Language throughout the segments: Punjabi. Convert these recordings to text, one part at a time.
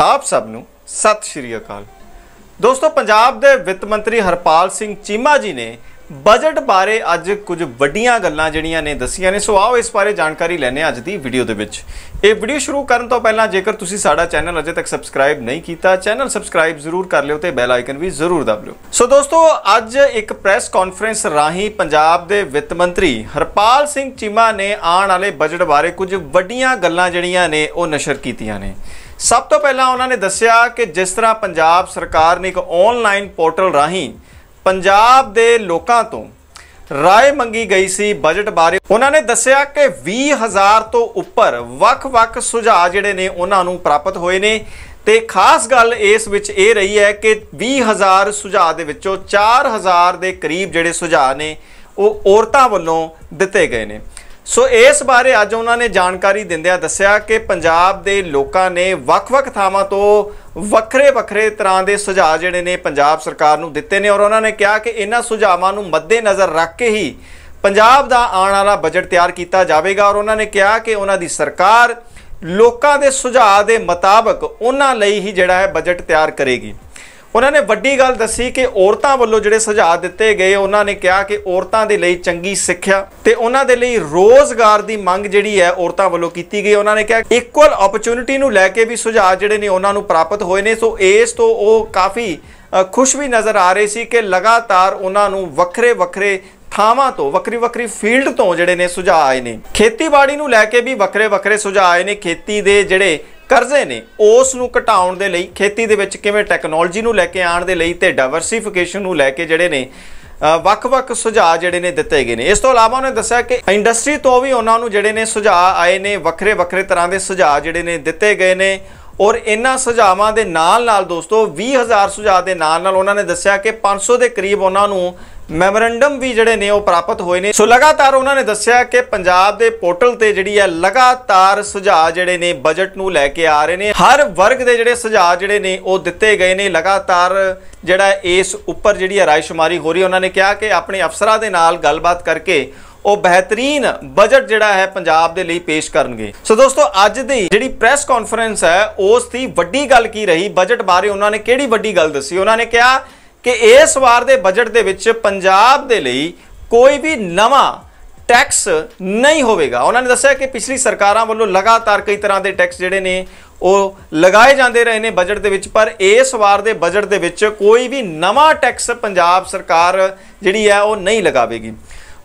ਆਪ ਸਭ ਨੂੰ ਸਤਿ ਸ਼੍ਰੀ ਅਕਾਲ ਦੋਸਤੋ ਪੰਜਾਬ ਦੇ ਵਿੱਤ ਮੰਤਰੀ ਹਰਪਾਲ ਸਿੰਘ ਚੀਮਾ ਜੀ ਨੇ ਬਜਟ ਬਾਰੇ ਅੱਜ ਕੁਝ ਵੱਡੀਆਂ ਗੱਲਾਂ ਜਿਹੜੀਆਂ ਨੇ ਦੱਸੀਆਂ ਨੇ ਸੋ ਆਓ ਇਸ ਬਾਰੇ ਜਾਣਕਾਰੀ ਲੈਣੇ ਅੱਜ ਦੀ ਵੀਡੀਓ ਦੇ ਵਿੱਚ ਇਹ ਵੀਡੀਓ ਸ਼ੁਰੂ ਕਰਨ ਤੋਂ ਪਹਿਲਾਂ ਜੇਕਰ ਤੁਸੀਂ ਸਾਡਾ ਚੈਨਲ ਅਜੇ ਤੱਕ ਸਬਸਕ੍ਰਾਈਬ ਨਹੀਂ ਕੀਤਾ ਚੈਨਲ ਸਬਸਕ੍ਰਾਈਬ ਜ਼ਰੂਰ ਕਰ ਲਿਓ ਤੇ ਬੈਲ ਆਈਕਨ ਵੀ ਜ਼ਰੂਰ ਦਬ ਲਿਓ ਸੋ ਦੋਸਤੋ ਅੱਜ ਇੱਕ ਪ੍ਰੈਸ ਕਾਨਫਰੰਸ ਰਾਹੀਂ ਪੰਜਾਬ ਦੇ ਵਿੱਤ ਮੰਤਰੀ ਹਰਪਾਲ ਸਿੰਘ ਚੀਮਾ ਨੇ ਆਉਣ ਵਾਲੇ ਬਜਟ ਬਾਰੇ ਕੁਝ ਵੱਡੀਆਂ ਗੱਲਾਂ ਜਿਹੜੀਆਂ ਨੇ ਉਹ ਨਸ਼ਰ ਕੀਤੀਆਂ ਨੇ ਸਭ ਤੋਂ ਪਹਿਲਾਂ ਉਹਨਾਂ ਨੇ ਦੱਸਿਆ ਕਿ ਜਿਸ ਤਰ੍ਹਾਂ ਪੰਜਾਬ ਸਰਕਾਰ ਨੇ ਇੱਕ ਆਨਲਾਈਨ ਪੋਰਟਲ ਰਾਹੀਂ ਪੰਜਾਬ ਦੇ ਲੋਕਾਂ ਤੋਂ ਰਾਏ ਮੰਗੀ ਗਈ ਸੀ ਬਜਟ ਬਾਰੇ ਉਹਨਾਂ ਨੇ ਦੱਸਿਆ ਕਿ 20000 ਤੋਂ ਉੱਪਰ ਵੱਖ-ਵੱਖ ਸੁਝਾਅ ਜਿਹੜੇ ਨੇ ਉਹਨਾਂ ਨੂੰ ਪ੍ਰਾਪਤ ਹੋਏ ਨੇ ਤੇ ਖਾਸ ਗੱਲ ਇਸ ਵਿੱਚ ਇਹ ਰਹੀ ਹੈ ਕਿ 20000 ਸੁਝਾਅ ਦੇ ਵਿੱਚੋਂ 4000 ਦੇ ਕਰੀਬ ਜਿਹੜੇ ਸੁਝਾਅ ਨੇ ਉਹ ਔਰਤਾਂ ਵੱਲੋਂ ਦਿੱਤੇ ਗਏ ਨੇ ਸੋ ਇਸ ਬਾਰੇ ਅੱਜ ਉਹਨਾਂ ਨੇ ਜਾਣਕਾਰੀ ਦਿੰਦਿਆਂ ਦੱਸਿਆ ਕਿ ਪੰਜਾਬ ਦੇ ਲੋਕਾਂ ਨੇ ਵੱਖ-ਵੱਖ ਥਾਵਾਂ ਤੋਂ ਵੱਖਰੇ-ਵੱਖਰੇ ਤਰ੍ਹਾਂ ਦੇ ਸੁਝਾਅ ਜਿਹੜੇ ਨੇ ਪੰਜਾਬ ਸਰਕਾਰ ਨੂੰ ਦਿੱਤੇ ਨੇ ਔਰ ਉਹਨਾਂ ਨੇ ਕਿਹਾ ਕਿ ਇਹਨਾਂ ਸੁਝਾਵਾਂ ਨੂੰ ਮੱਦੇਨਜ਼ਰ ਰੱਖ ਕੇ ਹੀ ਪੰਜਾਬ ਦਾ ਆਉਣ ਵਾਲਾ ਬਜਟ ਤਿਆਰ ਕੀਤਾ ਜਾਵੇਗਾ ਔਰ ਉਹਨਾਂ ਨੇ ਕਿਹਾ ਕਿ ਉਹਨਾਂ ਦੀ ਸਰਕਾਰ ਲੋਕਾਂ ਦੇ ਸੁਝਾਅ ਦੇ ਮੁਤਾਬਕ ਉਹਨਾਂ ਲਈ ਹੀ ਜਿਹੜਾ ਹੈ ਬਜਟ ਤਿਆਰ ਕਰੇਗੀ ਉਹਨਾਂ ਨੇ ਵੱਡੀ ਗੱਲ ਦੱਸੀ ਕਿ ਔਰਤਾਂ ਵੱਲੋਂ ਜਿਹੜੇ ਸੁਝਾਅ ਦਿੱਤੇ ਗਏ ਉਹਨਾਂ ਨੇ ਕਿਹਾ ਕਿ ਔਰਤਾਂ ਦੇ ਲਈ ਚੰਗੀ ਸਿੱਖਿਆ ਤੇ ਉਹਨਾਂ ਦੇ ਲਈ ਰੋਜ਼ਗਾਰ ਦੀ ਮੰਗ ਜਿਹੜੀ ਹੈ ਔਰਤਾਂ ਵੱਲੋਂ ਕੀਤੀ ਗਈ ਉਹਨਾਂ ਨੇ ਕਿਹਾ ਇਕੁਅਲ ਓਪਰਚ्युनिटी ਨੂੰ ਲੈ ਕੇ ਵੀ ਸੁਝਾਅ ਜਿਹੜੇ ਨੇ ਉਹਨਾਂ ਨੂੰ ਪ੍ਰਾਪਤ ਹੋਏ ਨੇ ਸੋ ਇਸ ਤੋਂ ਉਹ ਕਾਫੀ ਖੁਸ਼ ਵੀ ਨਜ਼ਰ ਆ ਰਹੇ ਸੀ ਕਿ ਲਗਾਤਾਰ ਉਹਨਾਂ ਨੂੰ ਵੱਖਰੇ ਵੱਖਰੇ ਥਾਵਾਂ ਤੋਂ ਵੱਖਰੀ ਵੱਖਰੀ ਫੀਲਡ ਤੋਂ ਜਿਹੜੇ ਨੇ ਸੁਝਾਅ ਆਏ ਨੇ ਖੇਤੀਬਾੜੀ ਨੂੰ ਲੈ ਕੇ ਵੀ ਵੱਖਰੇ ਵੱਖਰੇ ਸੁਝਾਅ ਆਏ ਨੇ ਖੇਤੀ ਦੇ ਜਿਹੜੇ ਕਰਜ਼ੇ ਨੇ ਉਸ ਨੂੰ ਘਟਾਉਣ ਦੇ ਲਈ ਖੇਤੀ ਦੇ ਵਿੱਚ ਕਿਵੇਂ ਟੈਕਨੋਲੋਜੀ ਨੂੰ ਲੈ ਕੇ ਆਉਣ ਦੇ ਲਈ ਤੇ ਡਾਈਵਰਸਿਫਿਕੇਸ਼ਨ ਨੂੰ ਲੈ ਕੇ ਜਿਹੜੇ ਨੇ ਵੱਖ-ਵੱਖ ਸੁਝਾਅ ਜਿਹੜੇ ਨੇ ਦਿੱਤੇ ਗਏ ਨੇ ਇਸ ਤੋਂ ਇਲਾਵਾ ਉਹਨੇ ਦੱਸਿਆ ਕਿ ਇੰਡਸਟਰੀ ਤੋਂ ਵੀ ਉਹਨਾਂ ਨੂੰ ਜਿਹੜੇ ਨੇ ਸੁਝਾਅ ਆਏ ਨੇ ਵੱਖਰੇ-ਵੱਖਰੇ ਤਰ੍ਹਾਂ ਦੇ ਸੁਝਾਅ ਜਿਹੜੇ ਨੇ ਦਿੱਤੇ ਗਏ ਨੇ ਔਰ ਇਹਨਾਂ ਸੁਝਾਵਾਂ ਦੇ ਨਾਲ ਨਾਲ ਦੋਸਤੋ 20000 ਸੁਝਾਅ ਦੇ ਨਾਲ ਨਾਲ ਉਹਨਾਂ ਨੇ ਦੱਸਿਆ ਕਿ 500 ਦੇ ਕਰੀਬ ਉਹਨਾਂ ਨੂੰ ਮੈਮੋਰੈਂਡਮ ਵੀ ਜਿਹੜੇ ਨੇ ਉਹ ਪ੍ਰਾਪਤ ਹੋਏ ਨੇ ਸੋ ਲਗਾਤਾਰ ਉਹਨਾਂ ਨੇ ਦੱਸਿਆ ਕਿ ਪੰਜਾਬ ਦੇ ਪੋਰਟਲ ਤੇ ਜਿਹੜੀ ਹੈ ਲਗਾਤਾਰ ਸੁਝਾਅ ਜਿਹੜੇ ਨੇ ਬਜਟ ਨੂੰ ਲੈ ਕੇ ਆ ਰਹੇ ਨੇ ਹਰ ਵਰਗ ਦੇ ਜਿਹੜੇ ਸੁਝਾਅ ਜਿਹੜੇ ਨੇ ਉਹ ਦਿੱਤੇ ਗਏ ਨੇ ਲਗਾਤਾਰ ਜਿਹੜਾ ਇਸ ਉੱਪਰ ਜਿਹੜੀ ਹੈ ਰਾਇਸ਼ੁਮਾਰੀ ਹੋ ਰਹੀ ਉਹਨਾਂ ਨੇ ਕਿਹਾ ਕਿ ਆਪਣੇ ਅਫਸਰਾਂ ਦੇ ਨਾਲ ਗੱਲਬਾਤ ਕਰਕੇ ਉਹ ਬਿਹਤਰੀਨ ਬਜਟ ਜਿਹੜਾ ਹੈ ਪੰਜਾਬ ਦੇ ਲਈ ਪੇਸ਼ ਕਰਨਗੇ ਸੋ ਦੋਸਤੋ ਅੱਜ ਦੀ ਜਿਹੜੀ ਪ੍ਰੈਸ ਕਾਨਫਰੰਸ ਹੈ ਉਸ ਦੀ ਵੱਡੀ ਗੱਲ ਕੀ ਰਹੀ ਬਜਟ ਬਾਰੇ ਉਹਨਾਂ ਨੇ ਕਿਹੜੀ ਵੱਡੀ ਗੱਲ ਦੱਸੀ ਉਹਨਾਂ ਨੇ ਕਿਹਾ ਕਿ ਇਸ ਵਾਰ ਦੇ ਬਜਟ ਦੇ ਵਿੱਚ ਪੰਜਾਬ ਦੇ ਲਈ ਕੋਈ ਵੀ ਨਵਾਂ ਟੈਕਸ ਨਹੀਂ ਹੋਵੇਗਾ ਉਹਨਾਂ ਨੇ ਦੱਸਿਆ ਕਿ ਪਿਛਲੀ ਸਰਕਾਰਾਂ ਵੱਲੋਂ ਲਗਾਤਾਰ ਕਈ ਤਰ੍ਹਾਂ ਦੇ ਟੈਕਸ ਜਿਹੜੇ ਨੇ ਉਹ ਲਗਾਏ ਜਾਂਦੇ ਰਹੇ ਨੇ ਬਜਟ ਦੇ ਵਿੱਚ ਪਰ ਇਸ ਵਾਰ ਦੇ ਬਜਟ ਦੇ ਵਿੱਚ ਕੋਈ ਵੀ ਨਵਾਂ ਟੈਕਸ ਪੰਜਾਬ ਸਰਕਾਰ ਜਿਹੜੀ ਹੈ ਉਹ ਨਹੀਂ ਲਗਾਵੇਗੀ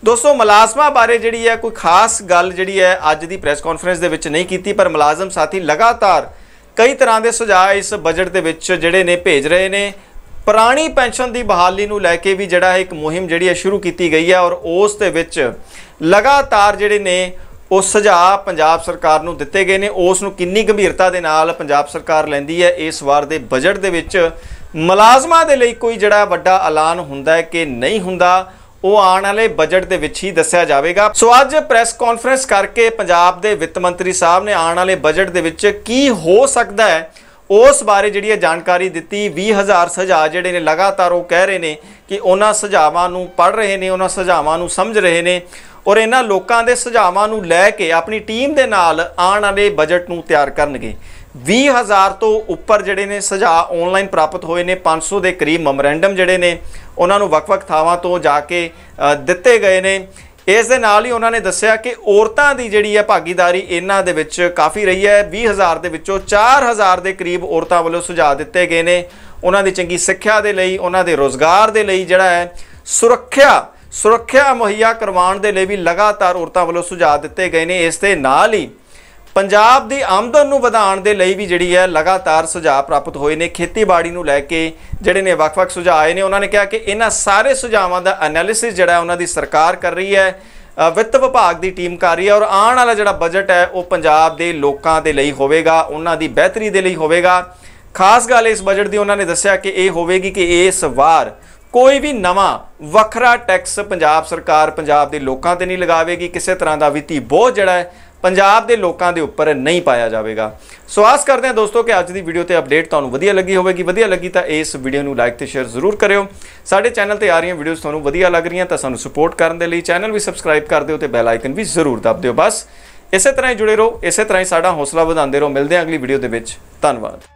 ਦੋਸਤੋ ਮਲਾਜ਼ਮਾਂ ਬਾਰੇ ਜਿਹੜੀ ਹੈ ਕੋਈ ਖਾਸ ਗੱਲ ਜਿਹੜੀ ਹੈ ਅੱਜ ਦੀ ਪ੍ਰੈਸ ਕਾਨਫਰੰਸ ਦੇ ਵਿੱਚ ਨਹੀਂ ਕੀਤੀ ਪਰ ਮਲਾਜ਼ਮ ਸਾਥੀ ਲਗਾਤਾਰ ਕਈ ਤਰ੍ਹਾਂ ਦੇ ਸੁਝਾਅ ਇਸ ਬਜਟ ਦੇ ਵਿੱਚ ਜਿਹੜੇ ਨੇ ਭੇਜ ਰਹੇ ਨੇ ਪੁਰਾਣੀ ਪੈਨਸ਼ਨ ਦੀ ਬਹਾਲੀ ਨੂੰ ਲੈ ਕੇ ਵੀ ਜਿਹੜਾ ਇੱਕ ਮੁਹਿੰਮ ਜਿਹੜੀ ਹੈ ਸ਼ੁਰੂ ਕੀਤੀ ਗਈ ਹੈ ਔਰ ਉਸ ਦੇ ਵਿੱਚ ਲਗਾਤਾਰ ਜਿਹੜੇ ਨੇ ਉਹ ਸੁਝਾਅ ਪੰਜਾਬ ਸਰਕਾਰ ਨੂੰ ਦਿੱਤੇ ਗਏ ਨੇ ਉਸ ਨੂੰ ਕਿੰਨੀ ਗੰਭੀਰਤਾ ਦੇ ਨਾਲ ਪੰਜਾਬ ਸਰਕਾਰ ਲੈਂਦੀ ਹੈ ਇਸ ਵਾਰ ਦੇ ਬਜਟ ਦੇ ਵਿੱਚ ਮੁਲਾਜ਼ਮਾਂ ਦੇ ਲਈ ਕੋਈ ਜਿਹੜਾ ਵੱਡਾ ਐਲਾਨ ਹੁੰਦਾ ਹੈ ਕਿ ਨਹੀਂ ਹੁੰਦਾ ਉਹ ਆਉਣ ਵਾਲੇ ਬਜਟ ਦੇ ਵਿੱਚ ਹੀ ਦੱਸਿਆ ਜਾਵੇਗਾ ਸੋ ਅੱਜ ਪ੍ਰੈਸ ਕਾਨਫਰੰਸ ਕਰਕੇ ਪੰਜਾਬ ਦੇ ਵਿੱਤ ਮੰਤਰੀ ਸਾਹਿਬ ਨੇ ਆਉਣ ਵਾਲੇ ਬਜਟ ਦੇ ਵਿੱਚ ਕੀ ਹੋ ਸਕਦਾ ਹੈ ਉਸ ਬਾਰੇ ਜਿਹੜੀ ਜਾਣਕਾਰੀ ਦਿੱਤੀ 20000 ਸੁਝਾਅ ਜਿਹੜੇ ਨੇ ਲਗਾਤਾਰ ਉਹ ਕਹਿ ਰਹੇ ਨੇ ਕਿ ਉਹਨਾਂ ਸੁਝਾਵਾਂ ਨੂੰ ਪੜ ਰਹੇ ਨੇ ਉਹਨਾਂ ਸੁਝਾਵਾਂ ਨੂੰ ਸਮਝ ਰਹੇ ਨੇ ਔਰ ਇਹਨਾਂ ਲੋਕਾਂ ਦੇ ਸੁਝਾਵਾਂ ਨੂੰ ਲੈ ਕੇ ਆਪਣੀ ਟੀਮ ਦੇ ਨਾਲ ਆਉਣ ਵਾਲੇ ਬਜਟ ਨੂੰ ਤਿਆਰ ਕਰਨਗੇ 20000 ਤੋਂ ਉੱਪਰ ਜਿਹੜੇ ਨੇ ਸੁਝਾਅ ਆਨਲਾਈਨ ਪ੍ਰਾਪਤ ਹੋਏ ਨੇ 500 ਦੇ ਕਰੀਬ ਮੈਮੋਰੈਂਡਮ ਜਿਹੜੇ ਨੇ ਉਹਨਾਂ ਨੂੰ ਵੱਖ-ਵੱਖ ਥਾਵਾਂ ਤੋਂ ਜਾ ਕੇ ਦਿੱਤੇ ਗਏ ਨੇ ਇਸ ਦੇ ਨਾਲ ਹੀ ਉਹਨਾਂ ਨੇ ਦੱਸਿਆ ਕਿ ਔਰਤਾਂ ਦੀ ਜਿਹੜੀ ਹੈ ਭਾਗੀਦਾਰੀ ਇਹਨਾਂ ਦੇ ਵਿੱਚ ਕਾਫੀ ਰਹੀ ਹੈ 20000 ਦੇ ਵਿੱਚੋਂ 4000 ਦੇ ਕਰੀਬ ਔਰਤਾਂ ਵੱਲੋਂ ਸੁਝਾਅ ਦਿੱਤੇ ਗਏ ਨੇ ਉਹਨਾਂ ਦੀ ਚੰਗੀ ਸਿੱਖਿਆ ਦੇ ਲਈ ਉਹਨਾਂ ਦੇ ਰੋਜ਼ਗਾਰ ਦੇ ਲਈ ਜਿਹੜਾ ਹੈ ਸੁਰੱਖਿਆ ਸੁਰੱਖਿਆ ਮੁਹੱਈਆ ਕਰਵਾਉਣ ਦੇ ਲਈ ਵੀ ਲਗਾਤਾਰ ਔਰਤਾਂ ਵੱਲੋਂ ਸੁਝਾਅ ਦਿੱਤੇ ਗਏ ਨੇ ਇਸ ਦੇ ਨਾਲ ਹੀ ਪੰਜਾਬ ਦੀ ਆਮਦਨ ਨੂੰ ਵਧਾਉਣ ਦੇ ਲਈ ਵੀ ਜਿਹੜੀ ਹੈ ਲਗਾਤਾਰ ਸੁਝਾਅ ਪ੍ਰਾਪਤ ਹੋਏ ਨੇ ਖੇਤੀਬਾੜੀ ਨੂੰ ਲੈ ਕੇ ਜਿਹੜੇ ਨੇ ਵੱਖ-ਵੱਖ ਸੁਝਾਅ ਆਏ ਨੇ ਉਹਨਾਂ ਨੇ ਕਿਹਾ ਕਿ ਇਹਨਾਂ ਸਾਰੇ ਸੁਝਾਵਾਂ ਦਾ ਐਨਾਲਿਸਿਸ ਜਿਹੜਾ ਉਹਨਾਂ ਦੀ ਸਰਕਾਰ ਕਰ ਰਹੀ ਹੈ ਵਿੱਤ ਵਿਭਾਗ ਦੀ ਟੀਮ ਕਰ ਰਹੀ ਹੈ ਔਰ ਆਉਣ ਵਾਲਾ ਜਿਹੜਾ ਬਜਟ ਹੈ ਉਹ ਪੰਜਾਬ ਦੇ ਲੋਕਾਂ ਦੇ ਲਈ ਹੋਵੇਗਾ ਉਹਨਾਂ ਦੀ ਬਿਹਤਰੀ ਦੇ ਲਈ ਹੋਵੇਗਾ ਖਾਸ ਗੱਲ ਇਸ ਬਜਟ ਦੀ ਉਹਨਾਂ ਨੇ ਦੱਸਿਆ ਕਿ ਇਹ ਹੋਵੇਗੀ ਕਿ ਇਸ ਵਾਰ ਕੋਈ ਵੀ ਨਵਾਂ ਵੱਖਰਾ ਟੈਕਸ ਪੰਜਾਬ ਸਰਕਾਰ ਪੰਜਾਬ ਦੇ ਲੋਕਾਂ ਤੇ ਨਹੀਂ ਲਗਾਵੇਗੀ ਕਿਸੇ ਤਰ੍ਹਾਂ ਦਾ ਵਿੱਤੀ ਬੋਝ ਜਿਹੜਾ ਹੈ ਪੰਜਾਬ ਦੇ ਲੋਕਾਂ ਦੇ ਉੱਪਰ ਨਹੀਂ ਪਾਇਆ ਜਾਵੇਗਾ ਸੋ ਆਸ ਕਰਦੇ ਹਾਂ ਦੋਸਤੋ ਕਿ ਅੱਜ ਦੀ ਵੀਡੀਓ ਤੇ ਅਪਡੇਟ ਤੁਹਾਨੂੰ ਵਧੀਆ ਲੱਗੀ ਹੋਵੇਗੀ ਵਧੀਆ ਲੱਗੀ ਤਾਂ ਇਸ ਵੀਡੀਓ ਨੂੰ ਲਾਈਕ ਤੇ ਸ਼ੇਅਰ ਜ਼ਰੂਰ ਕਰਿਓ ਸਾਡੇ ਚੈਨਲ ਤੇ ਆ ਰਹੀਆਂ ਵੀਡੀਓਜ਼ ਤੁਹਾਨੂੰ ਵਧੀਆ ਲੱਗ ਰਹੀਆਂ ਤਾਂ ਸਾਨੂੰ ਸਪੋਰਟ ਕਰਨ ਦੇ ਲਈ ਚੈਨਲ ਵੀ ਸਬਸਕ੍ਰਾਈਬ ਕਰ ਦਿਓ ਤੇ ਬੈਲ ਆਈਕਨ ਵੀ ਜ਼ਰੂਰ ਦਬ ਦਿਓ ਬਸ ਇਸੇ ਤਰ੍ਹਾਂ ਹੀ ਜੁੜੇ ਰਹੋ ਇਸੇ ਤਰ੍ਹਾਂ ਹੀ ਸਾਡਾ ਹੌਸਲਾ ਵਧਾਉਂਦੇ ਰਹੋ ਮਿਲਦੇ ਹਾਂ ਅਗਲੀ ਵੀਡੀਓ ਦੇ ਵਿੱਚ ਧੰਨਵਾਦ